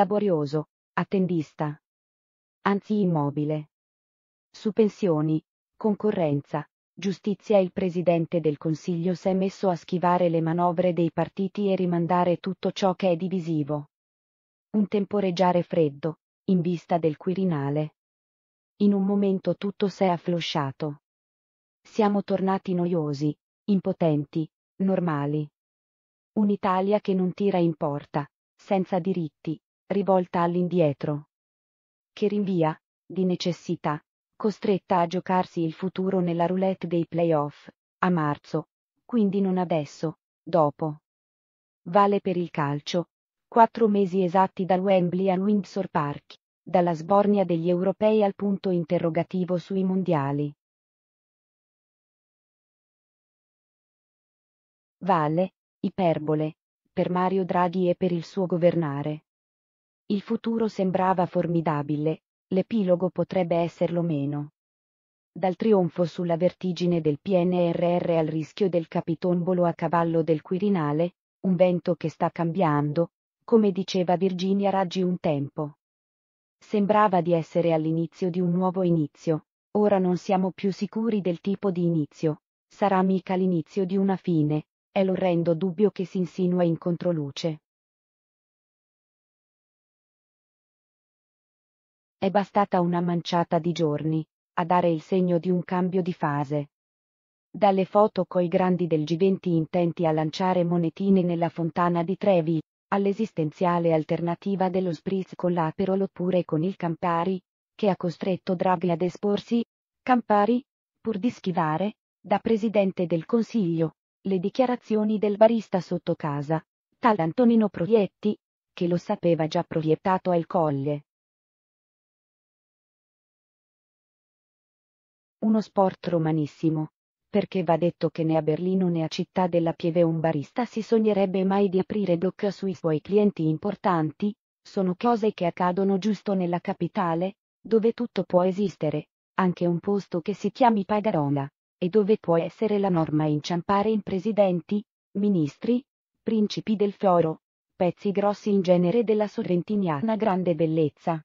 laborioso, attendista. Anzi immobile. Su pensioni, concorrenza, giustizia il presidente del Consiglio s'è messo a schivare le manovre dei partiti e rimandare tutto ciò che è divisivo. Un temporeggiare freddo, in vista del Quirinale. In un momento tutto s'è afflosciato. Siamo tornati noiosi, impotenti, normali. Un'Italia che non tira in porta, senza diritti, rivolta all'indietro. Che rinvia, di necessità, costretta a giocarsi il futuro nella roulette dei playoff, a marzo, quindi non adesso, dopo. Vale per il calcio, quattro mesi esatti dal Wembley al Windsor Park, dalla sbornia degli europei al punto interrogativo sui mondiali. Vale, iperbole, per Mario Draghi e per il suo governare. Il futuro sembrava formidabile, l'epilogo potrebbe esserlo meno. Dal trionfo sulla vertigine del PNRR al rischio del capitombolo a cavallo del Quirinale, un vento che sta cambiando, come diceva Virginia Raggi un tempo. Sembrava di essere all'inizio di un nuovo inizio, ora non siamo più sicuri del tipo di inizio, sarà mica l'inizio di una fine, è l'orrendo dubbio che si insinua in controluce. È bastata una manciata di giorni a dare il segno di un cambio di fase. Dalle foto coi grandi del G20 intenti a lanciare monetine nella fontana di Trevi, all'esistenziale alternativa dello spritz con l'aperol oppure con il Campari, che ha costretto Draghi ad esporsi, Campari, pur di schivare, da Presidente del Consiglio, le dichiarazioni del barista sotto casa, tal Antonino Proietti, che lo sapeva già proiettato al colle. Uno sport romanissimo. Perché va detto che né a Berlino né a Città della Pieve un barista si sognerebbe mai di aprire d'occhio sui suoi clienti importanti, sono cose che accadono giusto nella capitale, dove tutto può esistere, anche un posto che si chiami Pagarona, e dove può essere la norma inciampare in presidenti, ministri, principi del fioro, pezzi grossi in genere della sorrentiniana grande bellezza.